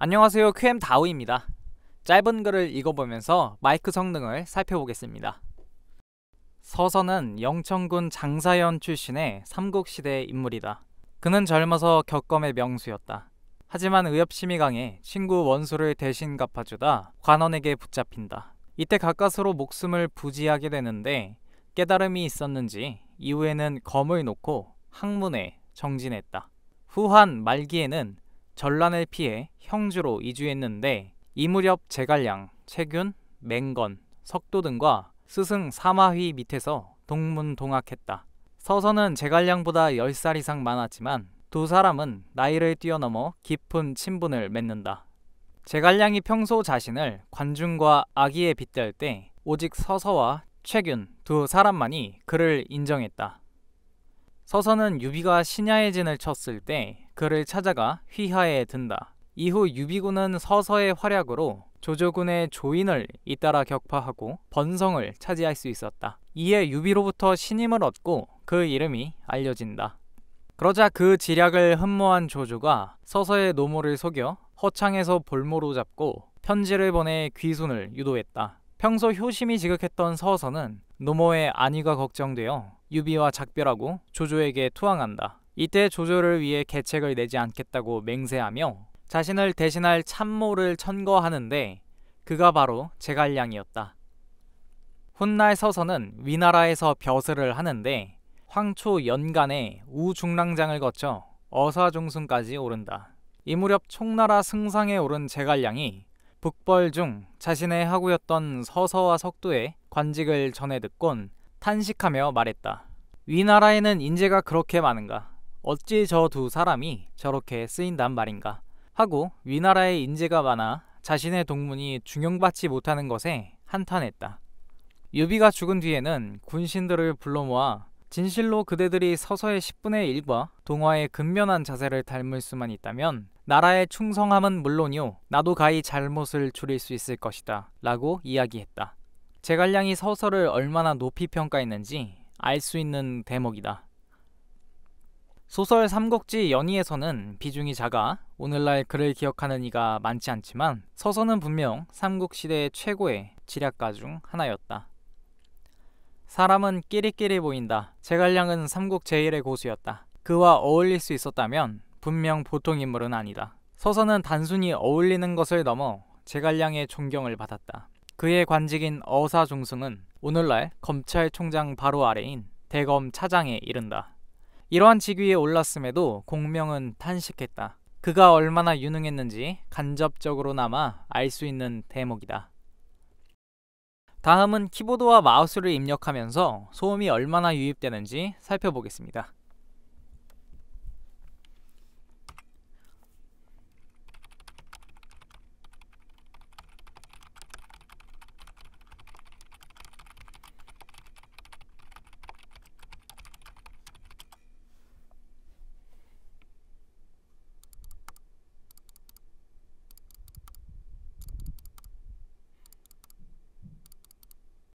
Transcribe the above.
안녕하세요 QM 다우입니다. 짧은 글을 읽어보면서 마이크 성능을 살펴보겠습니다. 서선은 영천군 장사연 출신의 삼국시대 인물이다. 그는 젊어서 격검의 명수였다. 하지만 의협심이 강해 친구 원수를 대신 갚아주다 관원에게 붙잡힌다. 이때 가까스로 목숨을 부지하게 되는데 깨달음이 있었는지 이후에는 검을 놓고 학문에 정진했다. 후한 말기에는 전란을 피해 형주로 이주했는데 이 무렵 제갈량, 채균, 맹건, 석도 등과 스승 사마휘 밑에서 동문동학했다. 서서는 제갈량보다 10살 이상 많았지만 두 사람은 나이를 뛰어넘어 깊은 친분을 맺는다. 제갈량이 평소 자신을 관중과 아기에 빗댈 때 오직 서서와 최균 두 사람만이 그를 인정했다. 서서는 유비가 신야의 진을 쳤을 때 그를 찾아가 휘하에 든다. 이후 유비군은 서서의 활약으로 조조군의 조인을 잇따라 격파하고 번성을 차지할 수 있었다. 이에 유비로부터 신임을 얻고 그 이름이 알려진다. 그러자 그 지략을 흠모한 조조가 서서의 노모를 속여 허창에서 볼모로 잡고 편지를 보내 귀순을 유도했다. 평소 효심이 지극했던 서서는 노모의 안위가 걱정되어 유비와 작별하고 조조에게 투항한다. 이때 조조를 위해 계책을 내지 않겠다고 맹세하며 자신을 대신할 참모를 천거하는데 그가 바로 제갈량이었다. 훗날 서서는 위나라에서 벼슬을 하는데 황초 연간에 우중랑장을 거쳐 어사중순까지 오른다. 이 무렵 총나라 승상에 오른 제갈량이 북벌 중 자신의 하구였던 서서와 석도에 관직을 전해 듣곤 탄식하며 말했다. 위나라에는 인재가 그렇게 많은가? 어찌 저 두 사람이 저렇게 쓰인단 말인가 하고 위나라의 인재가 많아 자신의 동문이 중용받지 못하는 것에 한탄했다. 유비가 죽은 뒤에는 군신들을 불러 모아 진실로 그대들이 서서의 10분의 1과 동화의 근면한 자세를 닮을 수만 있다면 나라의 충성함은 물론이오 나도 가히 잘못을 줄일 수 있을 것이다 라고 이야기했다. 제갈량이 서서를 얼마나 높이 평가했는지 알 수 있는 대목이다. 소설 삼국지 연희에서는 비중이 작아 오늘날 그를 기억하는 이가 많지 않지만 서서는 분명 삼국시대의 최고의 지략가 중 하나였다. 사람은 끼리끼리 보인다. 제갈량은 삼국 제일의 고수였다. 그와 어울릴 수 있었다면 분명 보통 인물은 아니다. 서서는 단순히 어울리는 것을 넘어 제갈량의 존경을 받았다. 그의 관직인 어사중승은 오늘날 검찰총장 바로 아래인 대검 차장에 이른다. 이러한 직위에 올랐음에도 공명은 탄식했다. 그가 얼마나 유능했는지 간접적으로나마 알 수 있는 대목이다. 다음은 키보드와 마우스를 입력하면서 소음이 얼마나 유입되는지 살펴보겠습니다.